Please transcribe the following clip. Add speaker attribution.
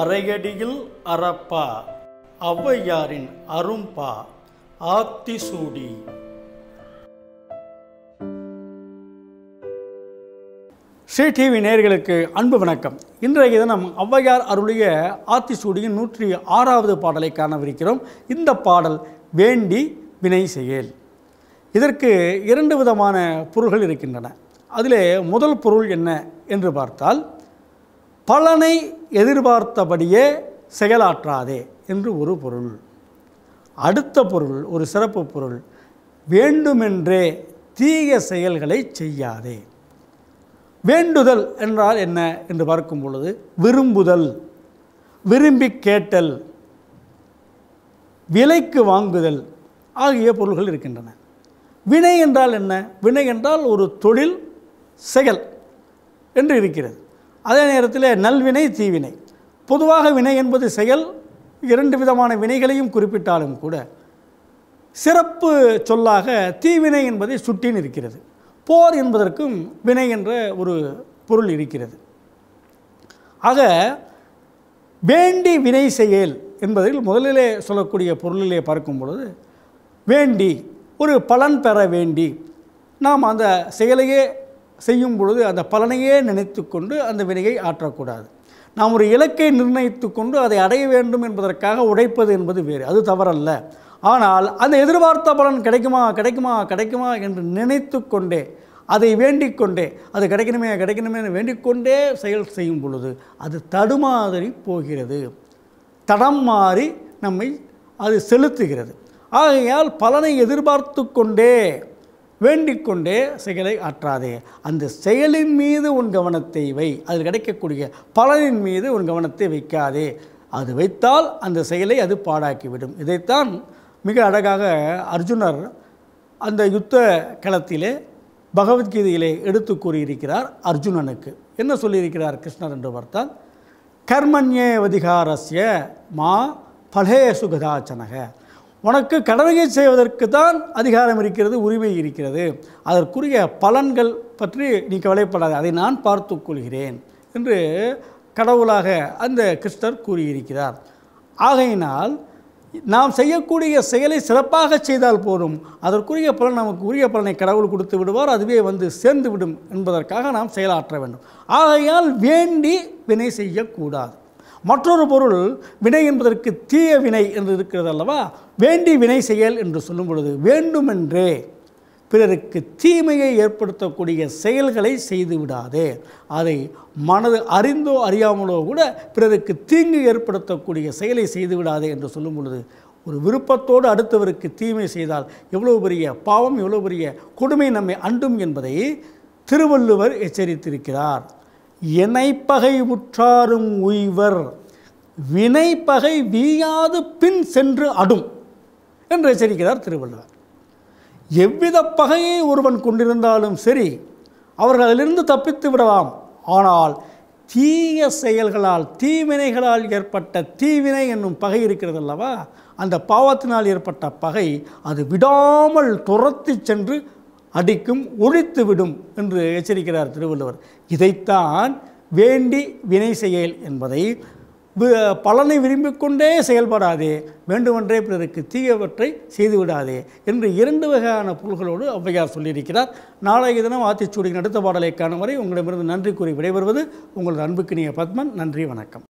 Speaker 1: அரையடியில் அறப்பா ஔவையாரின் அரும்பா ஆத்தி சூடி ஸ்ரீ டிவி நேர்களுக்கு அன்பு வணக்கம் இன்றைய தினம் ஔவையார் அருளிய ஆத்திசூடியின் நூற்றி ஆறாவது பாடலை காணவிருக்கிறோம் இந்த பாடல் வேண்டி வினை செயல் இதற்கு இரண்டு விதமான பொருள்கள் இருக்கின்றன அதிலே முதல் பொருள் என்ன என்று பார்த்தால் பலனை எதிர்பார்த்தபடியே செயலாற்றாதே என்று ஒரு பொருள் அடுத்த பொருள் ஒரு சிறப்பு பொருள் வேண்டுமென்றே தீய செயல்களை செய்யாதே வேண்டுதல் என்றால் என்ன என்று பார்க்கும் பொழுது விரும்புதல் விரும்பி கேட்டல் விலைக்கு வாங்குதல் ஆகிய பொருள்கள் இருக்கின்றன வினை என்றால் என்ன வினை என்றால் ஒரு தொழில் செயல் என்று இருக்கிறது அதே நேரத்தில் நல்வினை தீவினை பொதுவாக வினை என்பது செயல் இரண்டு விதமான வினைகளையும் குறிப்பிட்டாலும் கூட சிறப்பு சொல்லாக தீவினை என்பதை சுட்டின் இருக்கிறது போர் என்பதற்கும் வினை என்ற ஒரு பொருள் இருக்கிறது ஆக வேண்டி வினை செயல் என்பதில் முதலிலே சொல்லக்கூடிய பொருளிலே பார்க்கும் பொழுது வேண்டி ஒரு பலன் பெற வேண்டி நாம் அந்த செயலையே செய்யும் பொழுது அந்த பலனையே நினைத்து கொண்டு அந்த வினையை ஆற்றக்கூடாது நாம் ஒரு இலக்கை நிர்ணயித்து கொண்டு அதை அடைய வேண்டும் என்பதற்காக உடைப்பது என்பது வேறு அது தவறல்ல ஆனால் அந்த எதிர்பார்த்த பலன் கிடைக்குமா கிடைக்குமா கிடைக்குமா என்று நினைத்து கொண்டே அதை வேண்டிக் கொண்டே அது கிடைக்கணுமே கிடைக்கணுமே வேண்டிக்கொண்டே செயல் செய்யும் பொழுது அது தடுமாதிரி போகிறது தடம் மாறி நம்மை அது செலுத்துகிறது ஆகையால் பலனை எதிர்பார்த்து கொண்டே வேண்டிக்கொண்டே செயலை ஆற்றாதே அந்த செயலின் மீது உன் கவனத்தை வை அதில் கிடைக்கக்கூடிய பலனின் மீது உன் கவனத்தை வைக்காதே அது வைத்தால் அந்த செயலை அது பாடாக்கிவிடும் இதைத்தான் மிக அழகாக அர்ஜுனர் அந்த யுத்த களத்திலே பகவத்கீதையிலே எடுத்து கூறியிருக்கிறார் அர்ஜுனனுக்கு என்ன சொல்லியிருக்கிறார் கிருஷ்ணர் என்று பார்த்தால் கர்மண்யே அதிகாரஸ்ய மா பலே சுகதாச்சனக உனக்கு கடமையை செய்வதற்கு தான் அதிகாரம் இருக்கிறது உரிமை இருக்கிறது அதற்குரிய பலன்கள் பற்றி நீ கவலைப்படாது அதை நான் பார்த்து கொள்கிறேன் என்று கடவுளாக அந்த கிருஷ்ணர் கூறியிருக்கிறார் ஆகையினால் நாம் செய்யக்கூடிய செயலை சிறப்பாக செய்தால் போதும் அதற்குரிய பலன் நமக்கு உரிய பலனை கடவுள் கொடுத்து விடுவார் அதுவே வந்து சேர்ந்து விடும் என்பதற்காக நாம் செயலாற்ற வேண்டும் ஆகையால் வேண்டி வினை செய்யக்கூடாது மற்றொரு பொருள் வினை என்பதற்கு தீய வினை என்று இருக்கிறது அல்லவா வேண்டி வினை செயல் என்று சொல்லும் பொழுது வேண்டுமென்றே பிறருக்கு தீமையை ஏற்படுத்தக்கூடிய செயல்களை செய்து விடாதே அதை மனது அறிந்தோ அறியாமலோ கூட பிறருக்கு தீங்கு ஏற்படுத்தக்கூடிய செயலை செய்து விடாதே என்று சொல்லும் பொழுது ஒரு விருப்பத்தோடு அடுத்தவருக்கு தீமை செய்தால் எவ்வளோ பெரிய பாவம் எவ்வளோ பெரிய கொடுமை நம்மை அண்டும் என்பதை திருவள்ளுவர் எச்சரித்திருக்கிறார் இணைப்பகை உற்றாரும் உய்வர் வினைப்பகை வீயாது பின் சென்று அடும் என்று எச்சரிக்கிறார் திருவள்ளுவர் எவ்வித பகையை ஒருவன் கொண்டிருந்தாலும் சரி அவர்கள் அதிலிருந்து தப்பித்து விடலாம் ஆனால் தீய செயல்களால் தீவினைகளால் ஏற்பட்ட தீவினை என்னும் பகை இருக்கிறது அல்லவா அந்த பாவத்தினால் ஏற்பட்ட பகை அது விடாமல் துரத்தி சென்று அடிக்கும் ஒழித்துவிடும் என்று எச்சரிக்கிறார் திருவள்ளுவர் இதைத்தான் வேண்டி வினை செயல் என்பதை பலனை விரும்பிக்கொண்டே செயல்படாதே வேண்டுமென்றே பிறருக்கு தீயவற்றை செய்துவிடாதே என்று இரண்டு வகையான பொருள்களோடு ஔவையார் சொல்லியிருக்கிறார் நாளைய தினம் ஆத்திச்சூடியின் அடுத்த பாடலை காணும் வரை உங்களிடமிருந்து நன்றி கூறி விடைபெறுவது உங்களது அன்புக்கினிய பத்மன் நன்றி வணக்கம்